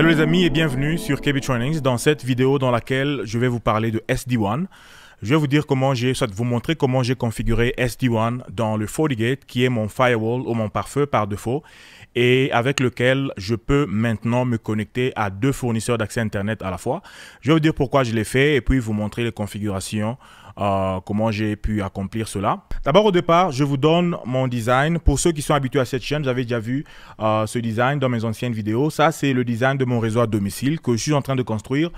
Salut les amis et bienvenue sur KB Trainings dans cette vidéo dans laquelle je vais vous parler de SD1. Je vais vous dire comment j'ai, soit vous montrer comment j'ai configuré SD1 dans le FortiGate qui est mon firewall ou mon pare-feu par défaut et avec lequel je peux maintenant me connecter à deux fournisseurs d'accès Internet à la fois. Je vais vous dire pourquoi je l'ai fait et puis vous montrer les configurations euh, comment j'ai pu accomplir cela. D'abord au départ, je vous donne mon design. Pour ceux qui sont habitués à cette chaîne, j'avais déjà vu euh, ce design dans mes anciennes vidéos. Ça, c'est le design de mon réseau à domicile que je suis en train de construire.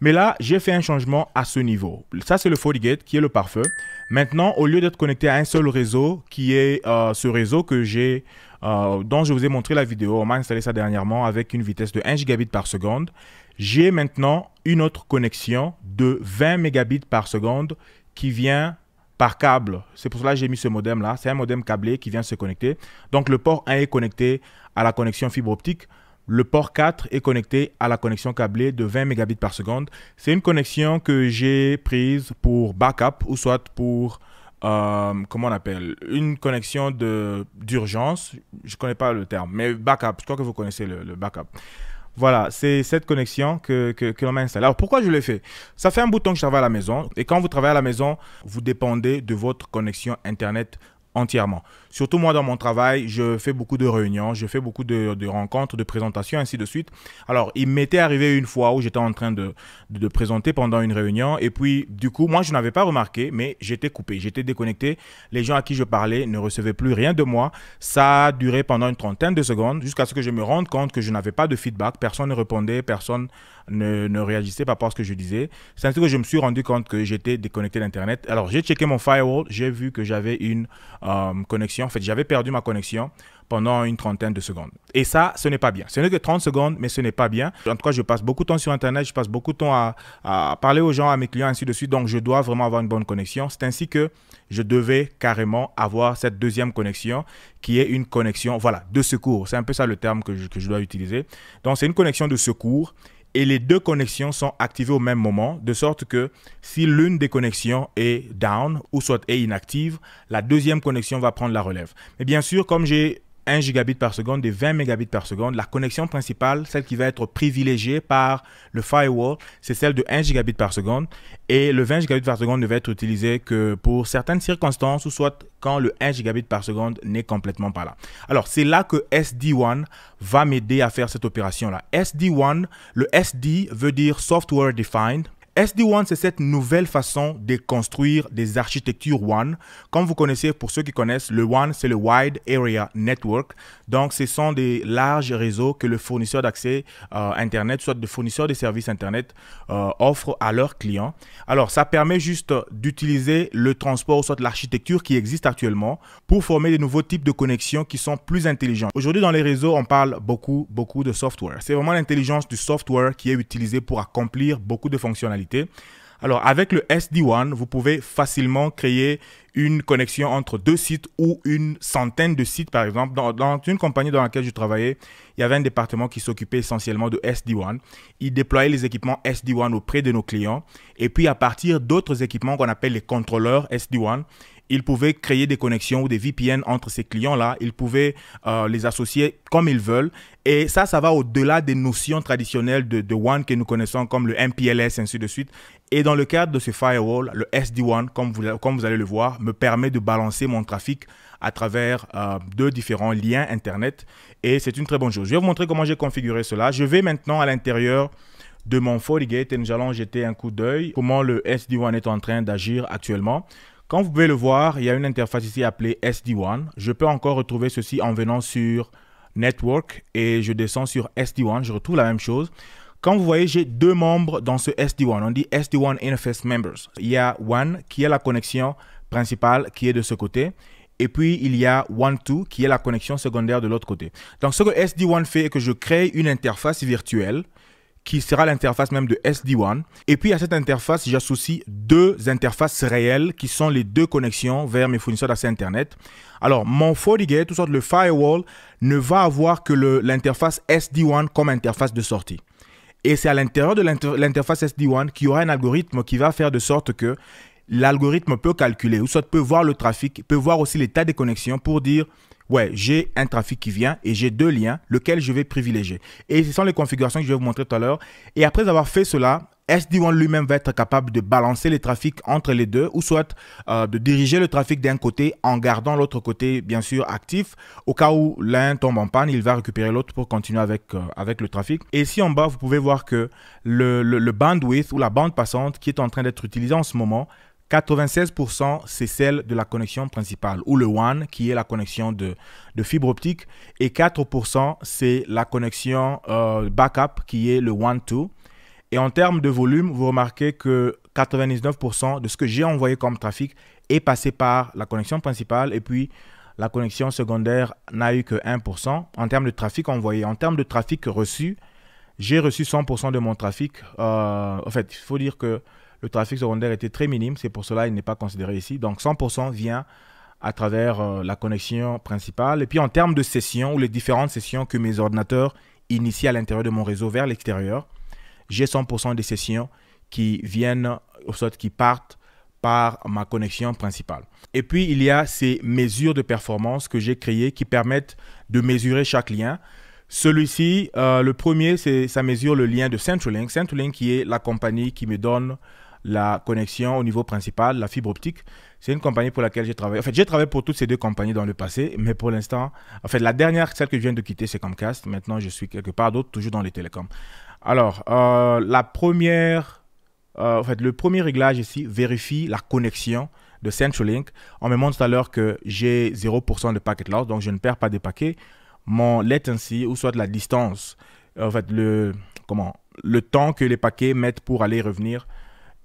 Mais là, j'ai fait un changement à ce niveau. Ça, c'est le FortiGate qui est le pare-feu. Maintenant, au lieu d'être connecté à un seul réseau, qui est euh, ce réseau que j'ai, dont je vous ai montré la vidéo, on m'a installé ça dernièrement avec une vitesse de 1 gigabit par seconde. J'ai maintenant une autre connexion de 20 mégabits par seconde qui vient par câble. C'est pour cela que j'ai mis ce modem là. C'est un modem câblé qui vient se connecter. Donc le port 1 est connecté à la connexion fibre optique. Le port 4 est connecté à la connexion câblée de 20 mégabits par seconde. C'est une connexion que j'ai prise pour backup ou soit pour euh, comment on appelle une connexion de d'urgence. Je connais pas le terme, mais backup. Je crois que vous connaissez le, le backup. Voilà, c'est cette connexion que, l'on m'a installée. Alors pourquoi je l'ai fait Ça fait un bouton que je travaille à la maison. Et quand vous travaillez à la maison, vous dépendez de votre connexion Internet entièrement. Surtout moi dans mon travail, je fais beaucoup de réunions, je fais beaucoup de, rencontres, de présentations, ainsi de suite. Alors, il m'était arrivé une fois où j'étais en train de, présenter pendant une réunion, et puis du coup, moi je n'avais pas remarqué, mais j'étais coupé, j'étais déconnecté. Les gens à qui je parlais ne recevaient plus rien de moi. Ça a duré pendant une trentaine de secondes jusqu'à ce que je me rende compte que je n'avais pas de feedback, personne ne répondait, personne ne, ne réagissait pas parce que je disais. C'est ainsi que je me suis rendu compte que j'étais déconnecté d'Internet. Alors, j'ai checké mon firewall, j'ai vu que j'avais une euh, connexion. En fait, j'avais perdu ma connexion pendant une trentaine de secondes. Et ça, ce n'est pas bien. Ce n'est que 30 secondes, mais ce n'est pas bien. En tout cas, je passe beaucoup de temps sur Internet, je passe beaucoup de temps à, parler aux gens, à mes clients, ainsi de suite. Donc, je dois vraiment avoir une bonne connexion. C'est ainsi que je devais carrément avoir cette deuxième connexion qui est une connexion, voilà, de secours. C'est un peu ça le terme que que je dois utiliser. Donc, c'est une connexion de secours et les deux connexions sont activées au même moment, de sorte que si l'une des connexions est down ou soit est inactive, la deuxième connexion va prendre la relève. Mais bien sûr, comme j'ai 1 gigabit par seconde et 20 mégabits par seconde. La connexion principale, celle qui va être privilégiée par le firewall, c'est celle de 1 gigabit par seconde. Et le 20 gigabit par seconde ne va être utilisé que pour certaines circonstances ou soit quand le 1 gigabit par seconde n'est complètement pas là. Alors, c'est là que SD1 va m'aider à faire cette opération-là. SD1, le SD veut dire Software Defined SD-WAN, c'est cette nouvelle façon de construire des architectures WAN. Comme vous connaissez, pour ceux qui connaissent, le WAN, c'est le Wide Area Network. Donc, ce sont des larges réseaux que le fournisseur d'accès euh, Internet, soit le fournisseur de services Internet, euh, offre à leurs clients. Alors, ça permet juste d'utiliser le transport, soit l'architecture qui existe actuellement, pour former des nouveaux types de connexions qui sont plus intelligents. Aujourd'hui, dans les réseaux, on parle beaucoup, beaucoup de software. C'est vraiment l'intelligence du software qui est utilisée pour accomplir beaucoup de fonctionnalités. réalité Alors avec le sd wan vous pouvez facilement créer une connexion entre deux sites ou une centaine de sites, par exemple. Dans, une compagnie dans laquelle je travaillais, il y avait un département qui s'occupait essentiellement de sd wan Ils déployaient les équipements sd wan auprès de nos clients. Et puis à partir d'autres équipements qu'on appelle les contrôleurs sd wan ils pouvaient créer des connexions ou des VPN entre ces clients-là. Ils pouvaient euh, les associer comme ils veulent. Et ça, ça va au-delà des notions traditionnelles de, de WAN que nous connaissons comme le MPLS, ainsi de suite. Et dans le cadre de ce firewall, le SD1, comme vous, comme vous allez le voir, me permet de balancer mon trafic à travers euh, deux différents liens Internet. Et c'est une très bonne chose. Je vais vous montrer comment j'ai configuré cela. Je vais maintenant à l'intérieur de mon FortiGate et nous allons jeter un coup d'œil comment le SD1 est en train d'agir actuellement. Comme vous pouvez le voir, il y a une interface ici appelée SD1. Je peux encore retrouver ceci en venant sur Network et je descends sur SD1. Je retrouve la même chose. Quand vous voyez, j'ai deux membres dans ce SD1. On dit SD1 Interface Members. Il y a One qui est la connexion principale qui est de ce côté. Et puis, il y a One2 qui est la connexion secondaire de l'autre côté. Donc, ce que SD1 fait est que je crée une interface virtuelle qui sera l'interface même de SD1. Et puis à cette interface, j'associe deux interfaces réelles qui sont les deux connexions vers mes fournisseurs d'accès Internet. Alors, mon FortiGate, tout ça, le firewall, ne va avoir que l'interface SD1 comme interface de sortie. Et c'est à l'intérieur de l'interface SD1 qu'il y aura un algorithme qui va faire de sorte que l'algorithme peut calculer, ou soit peut voir le trafic, peut voir aussi l'état des connexions pour dire, ouais, j'ai un trafic qui vient et j'ai deux liens, lequel je vais privilégier. Et ce sont les configurations que je vais vous montrer tout à l'heure. Et après avoir fait cela, SD1 lui-même va être capable de balancer les trafics entre les deux ou soit euh, de diriger le trafic d'un côté en gardant l'autre côté bien sûr actif. Au cas où l'un tombe en panne, il va récupérer l'autre pour continuer avec, euh, avec le trafic. Et ici en bas, vous pouvez voir que le, bandwidth ou la bande passante qui est en train d'être utilisée en ce moment 96% c'est celle de la connexion principale ou le WAN qui est la connexion de, fibre optique et 4% c'est la connexion euh, backup qui est le WAN 2 et en termes de volume, vous remarquez que 99% de ce que j'ai envoyé comme trafic est passé par la connexion principale et puis la connexion secondaire n'a eu que 1% en termes de trafic envoyé. En termes de trafic reçu, j'ai reçu 100% de mon trafic. Euh, en fait, il faut dire que le trafic secondaire était très minime, c'est pour cela qu'il n'est pas considéré ici. Donc 100% vient à travers euh, la connexion principale. Et puis en termes de sessions ou les différentes sessions que mes ordinateurs initient à l'intérieur de mon réseau vers l'extérieur, j'ai 100% des sessions qui viennent, ou soit qui partent par ma connexion principale. Et puis, il y a ces mesures de performance que j'ai créées qui permettent de mesurer chaque lien. Celui-ci, euh, le premier, c'est ça mesure le lien de Centrelink. Centrelink qui est la compagnie qui me donne la connexion au niveau principal, la fibre optique. C'est une compagnie pour laquelle j'ai travaillé. En fait, j'ai travaillé pour toutes ces deux compagnies dans le passé, mais pour l'instant, en fait, la dernière, celle que je viens de quitter, c'est Comcast. Maintenant, je suis quelque part d'autre, toujours dans les télécoms. Alors, euh, la première, euh, en fait, le premier réglage ici vérifie la connexion de CenturyLink On me montre tout à l'heure que j'ai 0% de packet loss, donc je ne perds pas de paquets. Mon latency, ou soit la distance, euh, en fait, le, comment, le temps que les paquets mettent pour aller et revenir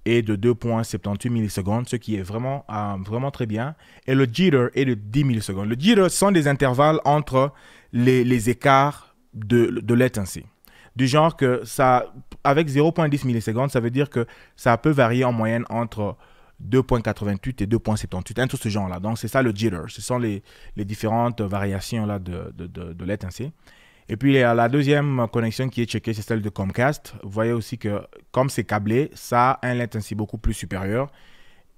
est de 2.78 millisecondes, ce qui est vraiment, vraiment très bien. Et le jitter est de 10 millisecondes. Le jitter sont des intervalles entre les, les écarts de, de latency du genre que ça, avec 0.10 millisecondes, ça veut dire que ça peut varier en moyenne entre 2.88 et 2.78, un tout ce genre-là. Donc, c'est ça le jitter. Ce sont les, les différentes variations là, de, de, de, de Et puis, la deuxième connexion qui est checkée, c'est celle de Comcast. Vous voyez aussi que, comme c'est câblé, ça a un latency beaucoup plus supérieur.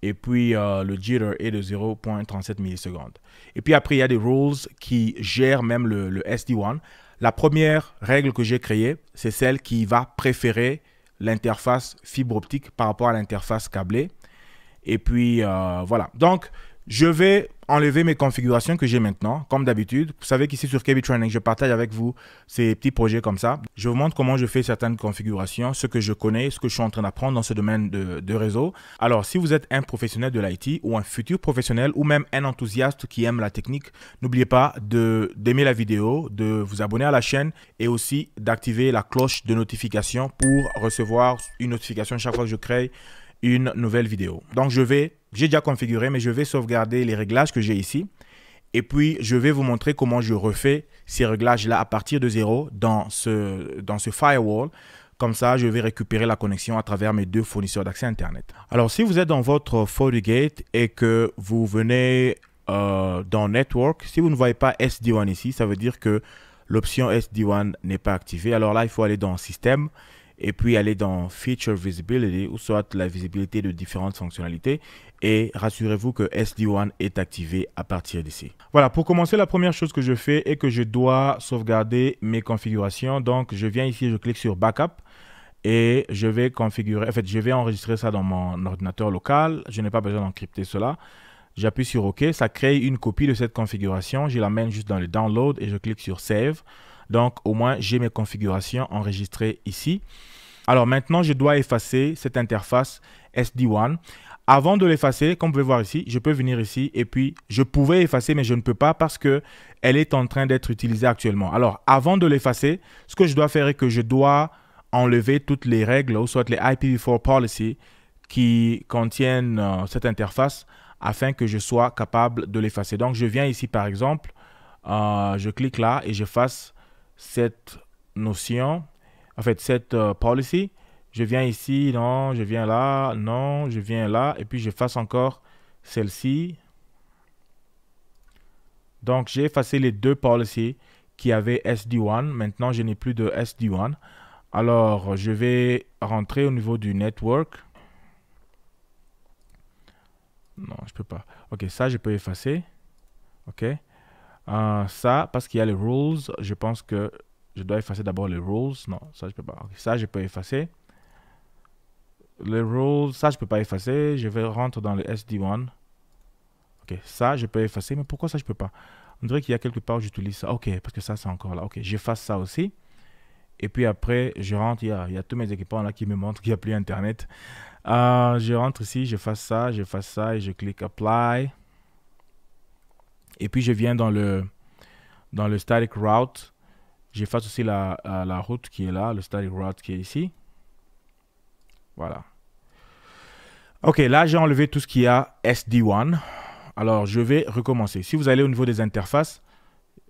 Et puis, euh, le jitter est de 0.37 millisecondes. Et puis après, il y a des rules qui gèrent même le, le SD1. La première règle que j'ai créée, c'est celle qui va préférer l'interface fibre optique par rapport à l'interface câblée. Et puis, euh, voilà. Donc, je vais enlever mes configurations que j'ai maintenant, comme d'habitude. Vous savez qu'ici sur KB Training, je partage avec vous ces petits projets comme ça. Je vous montre comment je fais certaines configurations, ce que je connais, ce que je suis en train d'apprendre dans ce domaine de, réseau. Alors, si vous êtes un professionnel de l'IT ou un futur professionnel ou même un enthousiaste qui aime la technique, n'oubliez pas d'aimer la vidéo, de vous abonner à la chaîne et aussi d'activer la cloche de notification pour recevoir une notification chaque fois que je crée une nouvelle vidéo. Donc, je vais j'ai déjà configuré, mais je vais sauvegarder les réglages que j'ai ici. Et puis, je vais vous montrer comment je refais ces réglages-là à partir de zéro dans ce, dans ce firewall. Comme ça, je vais récupérer la connexion à travers mes deux fournisseurs d'accès Internet. Alors, si vous êtes dans votre FortiGate et que vous venez euh, dans Network, si vous ne voyez pas SD1 ici, ça veut dire que l'option SD1 n'est pas activée. Alors là, il faut aller dans Système et puis aller dans Feature Visibility, ou soit la visibilité de différentes fonctionnalités, et rassurez-vous que SD1 est activé à partir d'ici. Voilà, pour commencer, la première chose que je fais est que je dois sauvegarder mes configurations. Donc, je viens ici, je clique sur Backup, et je vais configurer, en fait, je vais enregistrer ça dans mon ordinateur local. Je n'ai pas besoin d'encrypter cela. J'appuie sur OK, ça crée une copie de cette configuration. Je l'amène juste dans le download et je clique sur Save. Donc au moins j'ai mes configurations enregistrées ici. Alors maintenant je dois effacer cette interface SD1. Avant de l'effacer, comme vous pouvez voir ici, je peux venir ici et puis je pouvais effacer mais je ne peux pas parce que elle est en train d'être utilisée actuellement. Alors avant de l'effacer, ce que je dois faire est que je dois enlever toutes les règles ou soit les IPv4 policy qui contiennent euh, cette interface afin que je sois capable de l'effacer. Donc je viens ici par exemple, euh, je clique là et je fasse cette notion, en fait, cette euh, policy. Je viens ici, non, je viens là, non, je viens là, et puis je fasse encore celle-ci. Donc, j'ai effacé les deux policies qui avaient SD1. Maintenant, je n'ai plus de SD1. Alors, je vais rentrer au niveau du network. Non, je peux pas. Ok, ça, je peux effacer. Ok ça, parce qu'il y a les rules, je pense que je dois effacer d'abord les rules. Non, ça je peux pas. ça je peux effacer. Les rules, ça je peux pas effacer. Je vais rentrer dans le SD1. Ok, ça je peux effacer. Mais pourquoi ça je peux pas On dirait qu'il y a quelque part où j'utilise ça. Ok, parce que ça c'est encore là. Ok, j'efface ça aussi. Et puis après, je rentre. Il y, a, tous mes équipements là qui me montrent qu'il n'y a plus internet. Euh, je rentre ici, je fais ça, je fais ça et je clique apply. Et puis je viens dans le, dans le static route. J'efface aussi la, route qui est là, le static route qui est ici. Voilà. Ok, là j'ai enlevé tout ce qui a SD1. Alors je vais recommencer. Si vous allez au niveau des interfaces,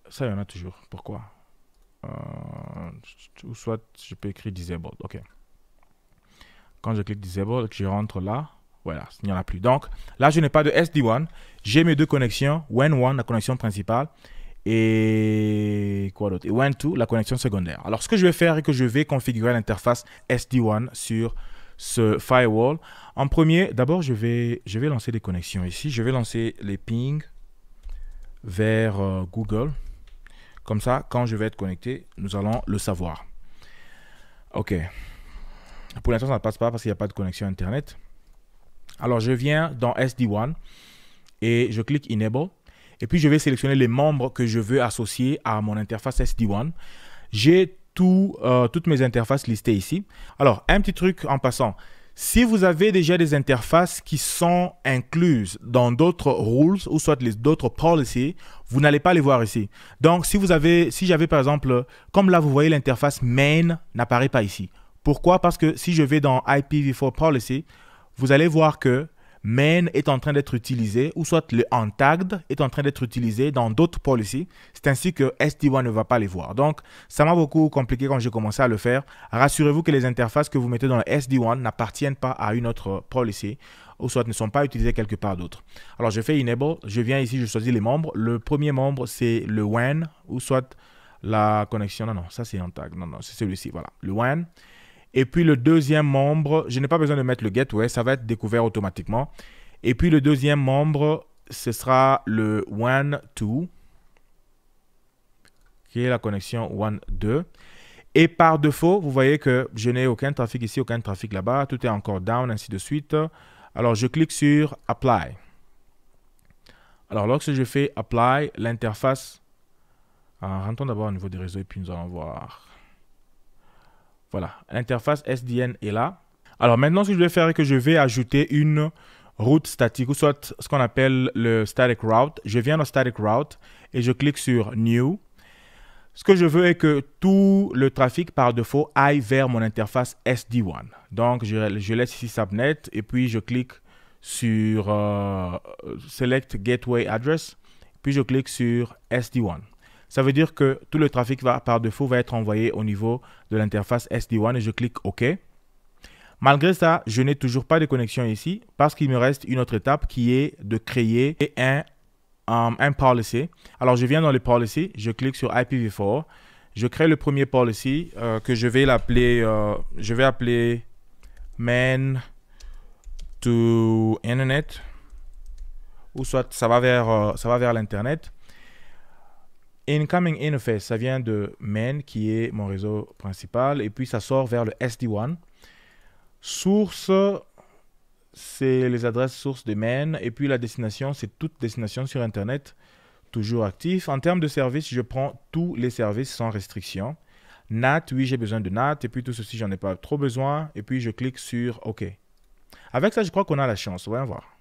ça y en a toujours. Pourquoi euh, Ou soit je peux écrire Disabled. Ok. Quand je clique Disabled, je rentre là. Voilà, il n'y en a plus. Donc là, je n'ai pas de SD1. J'ai mes deux connexions, WAN1, la connexion principale, et quoi d'autre WAN2, la connexion secondaire. Alors ce que je vais faire c'est que je vais configurer l'interface SD1 sur ce firewall. En premier, d'abord, je vais, je vais lancer des connexions ici. Je vais lancer les pings vers euh, Google. Comme ça, quand je vais être connecté, nous allons le savoir. Ok. Pour l'instant, ça ne passe pas parce qu'il n'y a pas de connexion Internet. Alors, je viens dans SD1 et je clique Enable. Et puis, je vais sélectionner les membres que je veux associer à mon interface SD1. J'ai euh, toutes mes interfaces listées ici. Alors, un petit truc en passant. Si vous avez déjà des interfaces qui sont incluses dans d'autres rules ou soit les d'autres policies, vous n'allez pas les voir ici. Donc, si si j'avais par exemple, comme là vous voyez l'interface main n'apparaît pas ici. Pourquoi Parce que si je vais dans IPv4 policy, vous allez voir que main est en train d'être utilisé, ou soit le untagged est en train d'être utilisé dans d'autres policies. C'est ainsi que SD1 ne va pas les voir. Donc, ça m'a beaucoup compliqué quand j'ai commencé à le faire. Rassurez-vous que les interfaces que vous mettez dans le SD1 n'appartiennent pas à une autre policy ou soit ne sont pas utilisées quelque part d'autre. Alors, je fais enable, je viens ici, je choisis les membres. Le premier membre, c'est le WAN, ou soit la connexion. Non, non, ça c'est tag. Non, non, c'est celui-ci, voilà. Le WAN. Et puis le deuxième membre, je n'ai pas besoin de mettre le gateway, ça va être découvert automatiquement. Et puis le deuxième membre, ce sera le 1, 2, qui est la connexion 1, 2. Et par défaut, vous voyez que je n'ai aucun trafic ici, aucun trafic là-bas. Tout est encore down, ainsi de suite. Alors, je clique sur Apply. Alors, lorsque je fais Apply, l'interface... Ah, rentrons d'abord au niveau des réseaux et puis nous allons voir. Voilà, l'interface SDN est là. Alors maintenant, ce que je vais faire, c'est que je vais ajouter une route statique, ou soit ce qu'on appelle le static route. Je viens dans static route et je clique sur New. Ce que je veux est que tout le trafic par défaut aille vers mon interface SD1. Donc, je, laisse ici Subnet et puis je clique sur euh, Select Gateway Address. Puis je clique sur SD1. Ça veut dire que tout le trafic va, par défaut va être envoyé au niveau de l'interface SD1 et je clique OK. Malgré ça, je n'ai toujours pas de connexion ici parce qu'il me reste une autre étape qui est de créer un, um, un policy. Alors, je viens dans les policy, je clique sur IPv4, je crée le premier policy euh, que je vais l'appeler, euh, je vais appeler main to internet ou soit ça va vers, euh, ça va vers l'internet. Incoming Interface, ça vient de main, qui est mon réseau principal, et puis ça sort vers le SD1. Source, c'est les adresses sources de main, et puis la destination, c'est toute destination sur Internet, toujours actif. En termes de services, je prends tous les services sans restriction. NAT, oui, j'ai besoin de NAT, et puis tout ceci, j'en ai pas trop besoin, et puis je clique sur OK. Avec ça, je crois qu'on a la chance, va voir.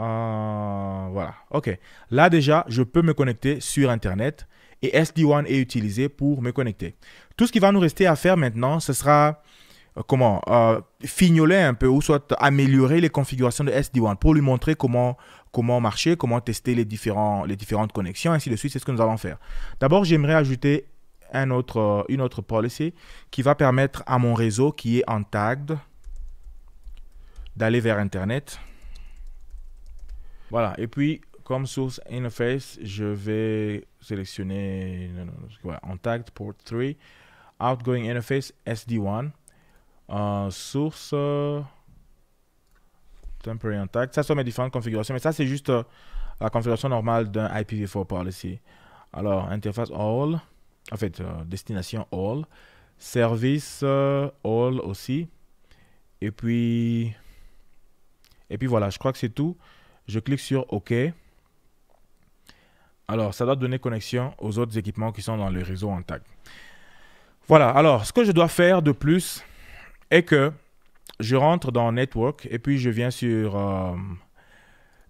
Euh, voilà, ok. Là déjà, je peux me connecter sur Internet et SD1 est utilisé pour me connecter. Tout ce qui va nous rester à faire maintenant, ce sera euh, comment euh, fignoler un peu ou soit améliorer les configurations de SD1 pour lui montrer comment comment marcher, comment tester les différents les différentes connexions, ainsi de suite. C'est ce que nous allons faire. D'abord, j'aimerais ajouter un autre, une autre policy qui va permettre à mon réseau qui est en tagged d'aller vers Internet. Voilà, et puis comme source interface, je vais sélectionner voilà, Intact port 3, outgoing interface SD1, euh, source euh, temporary intact. Ça sont mes différentes configurations, mais ça c'est juste euh, la configuration normale d'un IPv4 policy. Alors, interface all, en fait, destination all, service all aussi, et puis, et puis voilà, je crois que c'est tout. Je clique sur OK. Alors, ça doit donner connexion aux autres équipements qui sont dans le réseau en tag. Voilà, alors ce que je dois faire de plus est que je rentre dans Network et puis je viens sur... Euh,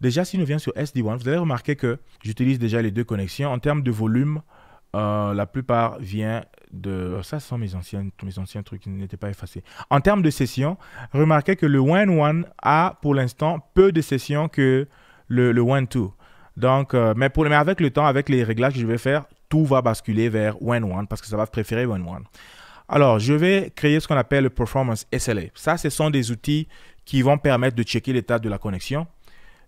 déjà, si nous vient sur SD1, vous allez remarquer que j'utilise déjà les deux connexions. En termes de volume, euh, la plupart vient euh, ça ce sont mes anciens mes anciens trucs qui n'étaient pas effacés. En termes de sessions, remarquez que le one one a pour l'instant peu de sessions que le, le one two. Donc euh, mais pour mais avec le temps avec les réglages que je vais faire, tout va basculer vers one one parce que ça va préférer one one. Alors, je vais créer ce qu'on appelle le performance SLA. Ça ce sont des outils qui vont permettre de checker l'état de la connexion.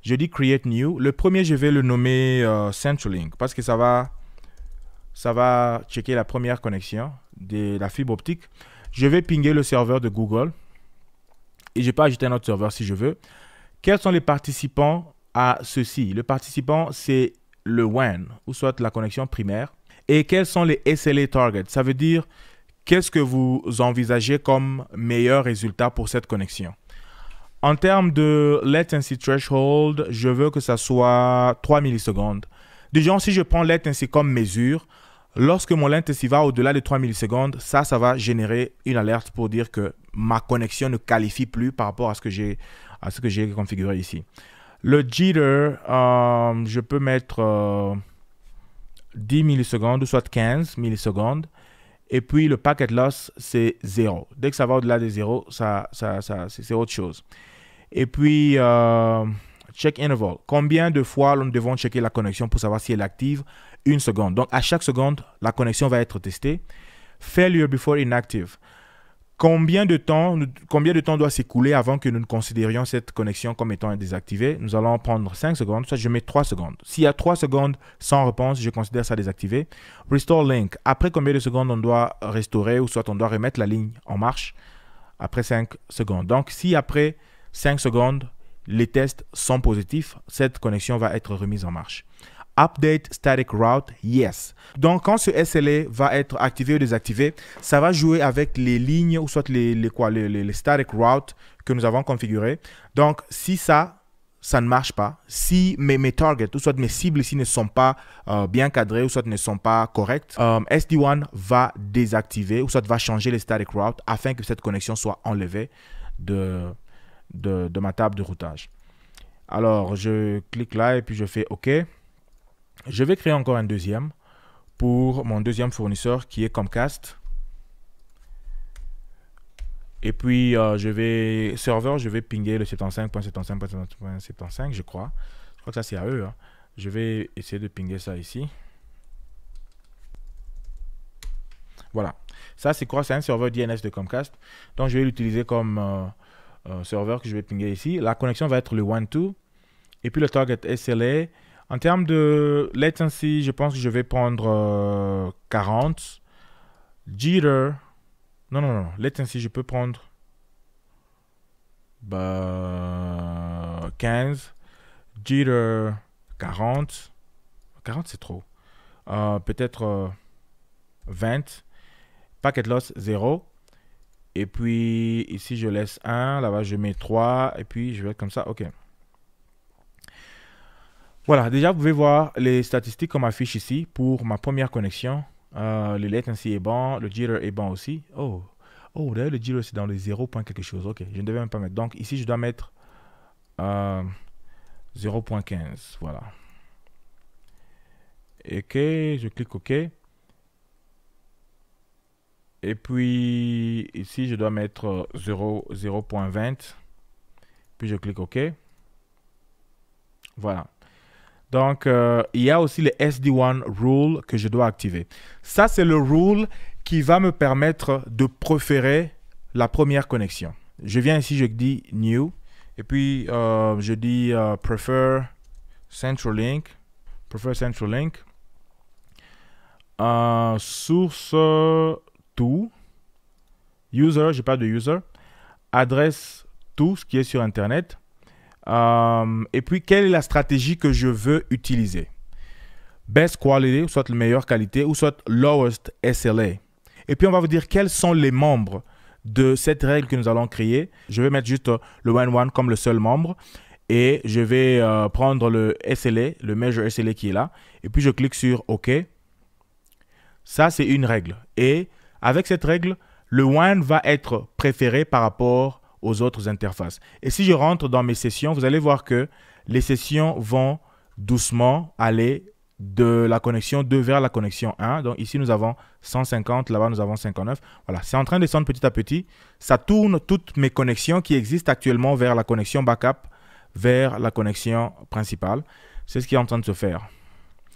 Je dis create new. Le premier, je vais le nommer euh, Central Link parce que ça va ça va checker la première connexion de la fibre optique. Je vais pinger le serveur de Google et je peux ajouter un autre serveur si je veux. Quels sont les participants à ceci Le participant, c'est le WAN, ou soit la connexion primaire. Et quels sont les SLA targets Ça veut dire qu'est-ce que vous envisagez comme meilleur résultat pour cette connexion. En termes de latency threshold, je veux que ça soit 3 millisecondes. Déjà, si je prends latency comme mesure, Lorsque mon s'y va au-delà de 3 millisecondes, ça, ça va générer une alerte pour dire que ma connexion ne qualifie plus par rapport à ce que j'ai à ce que j'ai configuré ici. Le jitter, euh, je peux mettre 10 euh, millisecondes, ou soit 15 millisecondes. Et puis le packet loss, c'est 0. Dès que ça va au-delà de 0, ça, c'est autre chose. Et puis, euh, check interval. Combien de fois nous devons checker la connexion pour savoir si elle est active une seconde. Donc, à chaque seconde, la connexion va être testée. Failure before inactive. Combien de temps, combien de temps doit s'écouler avant que nous ne considérions cette connexion comme étant désactivée Nous allons prendre 5 secondes, soit je mets 3 secondes. S'il y a 3 secondes sans réponse, je considère ça désactivé. Restore link. Après combien de secondes on doit restaurer ou soit on doit remettre la ligne en marche Après 5 secondes. Donc si après 5 secondes, les tests sont positifs, cette connexion va être remise en marche. Update Static Route, yes. Donc, quand ce SLA va être activé ou désactivé, ça va jouer avec les lignes ou soit les, les, quoi, les, static routes que nous avons configurées. Donc, si ça, ça ne marche pas, si mes, mes targets ou soit mes cibles ici ne sont pas euh, bien cadrées ou soit ne sont pas correctes, euh, SD1 va désactiver ou soit va changer les static routes afin que cette connexion soit enlevée de, de, de ma table de routage. Alors, je clique là et puis je fais OK. Je vais créer encore un deuxième pour mon deuxième fournisseur qui est Comcast. Et puis, euh, je vais, serveur, je vais pinger le 75.75.75, je crois. Je crois que ça, c'est à eux. Hein. Je vais essayer de pinger ça ici. Voilà. Ça, c'est quoi C'est un serveur DNS de Comcast. Donc, je vais l'utiliser comme euh, euh, serveur que je vais pinger ici. La connexion va être le 1-2. Et puis, le target SLA en termes de latency, je pense que je vais prendre 40. Euh, Jitter. Non, non, non. Latency, je peux prendre 15. Bah, Jitter, 40. 40, c'est trop. Euh, peut-être 20. Euh, Packet loss, 0. Et puis ici, je laisse 1. Là-bas, je mets 3. Et puis, je vais comme ça. OK. Voilà, déjà, vous pouvez voir les statistiques qu'on m'affiche ici pour ma première connexion. Euh, le latency est bon, le jitter est bon aussi. Oh, oh d'ailleurs, le jitter, c'est dans les 0. quelque chose. Ok, je ne devais même pas mettre. Donc, ici, je dois mettre 0.15. Euh, voilà. OK, je clique OK. Et puis, ici, je dois mettre 0.20. Euh, puis, je clique OK. Voilà. Donc, euh, il y a aussi le SD1 rule que je dois activer. Ça, c'est le rule qui va me permettre de préférer la première connexion. Je viens ici, je dis New, et puis euh, je dis euh, Prefer Central Link. Prefer Central Link. source tout. User, je pas de user. Adresse tout ce qui est sur Internet. Euh, et puis, quelle est la stratégie que je veux utiliser Best quality, soit la meilleure qualité, ou soit lowest SLA. Et puis, on va vous dire quels sont les membres de cette règle que nous allons créer. Je vais mettre juste euh, le one-one comme le seul membre. Et je vais euh, prendre le SLA, le major SLA qui est là. Et puis, je clique sur OK. Ça, c'est une règle. Et avec cette règle, le one va être préféré par rapport aux autres interfaces. Et si je rentre dans mes sessions, vous allez voir que les sessions vont doucement aller de la connexion 2 vers la connexion 1. Donc ici, nous avons 150, là-bas, nous avons 59. Voilà, c'est en train de descendre petit à petit. Ça tourne toutes mes connexions qui existent actuellement vers la connexion backup, vers la connexion principale. C'est ce qui est en train de se faire.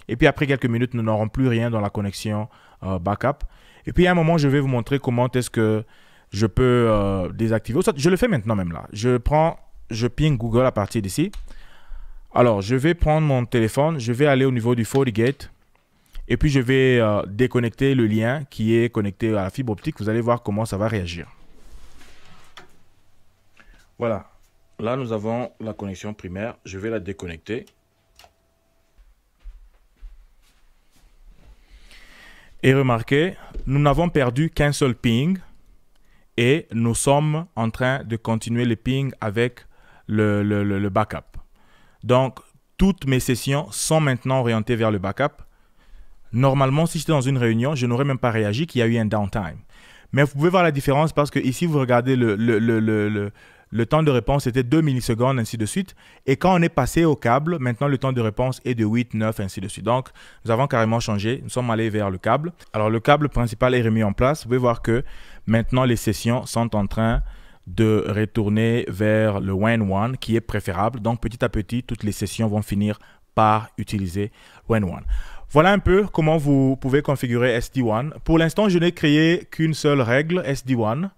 Et puis après quelques minutes, nous n'aurons plus rien dans la connexion euh, backup. Et puis à un moment, je vais vous montrer comment est-ce que je peux euh, désactiver. Je le fais maintenant même là. Je prends, je ping Google à partir d'ici. Alors, je vais prendre mon téléphone, je vais aller au niveau du FortiGate et puis je vais euh, déconnecter le lien qui est connecté à la fibre optique. Vous allez voir comment ça va réagir. Voilà. Là, nous avons la connexion primaire. Je vais la déconnecter. Et remarquez, nous n'avons perdu qu'un seul ping et nous sommes en train de continuer le ping avec le, le, le, backup. Donc, toutes mes sessions sont maintenant orientées vers le backup. Normalement, si j'étais dans une réunion, je n'aurais même pas réagi qu'il y a eu un downtime. Mais vous pouvez voir la différence parce que ici, vous regardez le, le, le, le temps de réponse était 2 millisecondes, ainsi de suite. Et quand on est passé au câble, maintenant le temps de réponse est de 8, 9, ainsi de suite. Donc, nous avons carrément changé. Nous sommes allés vers le câble. Alors, le câble principal est remis en place. Vous pouvez voir que maintenant les sessions sont en train de retourner vers le WAN1 qui est préférable. Donc, petit à petit, toutes les sessions vont finir par utiliser WAN1. Voilà un peu comment vous pouvez configurer SD1. Pour l'instant, je n'ai créé qu'une seule règle SD1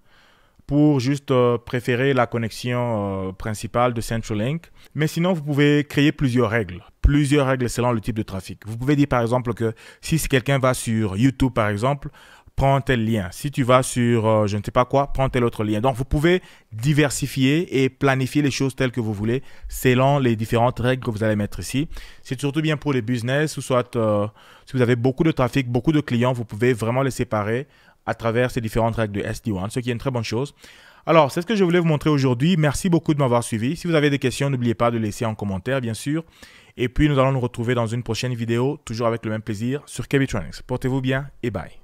pour juste euh, préférer la connexion euh, principale de Link. Mais sinon, vous pouvez créer plusieurs règles, plusieurs règles selon le type de trafic. Vous pouvez dire par exemple que si quelqu'un va sur YouTube par exemple, prends tel lien. Si tu vas sur euh, je ne sais pas quoi, prends tel autre lien. Donc vous pouvez diversifier et planifier les choses telles que vous voulez selon les différentes règles que vous allez mettre ici. C'est surtout bien pour les business ou soit si vous avez beaucoup de trafic, beaucoup de clients, vous pouvez vraiment les séparer à travers ces différentes règles de SD1, ce qui est une très bonne chose. Alors, c'est ce que je voulais vous montrer aujourd'hui. Merci beaucoup de m'avoir suivi. Si vous avez des questions, n'oubliez pas de laisser en commentaire, bien sûr. Et puis, nous allons nous retrouver dans une prochaine vidéo, toujours avec le même plaisir, sur KB Portez-vous bien et bye.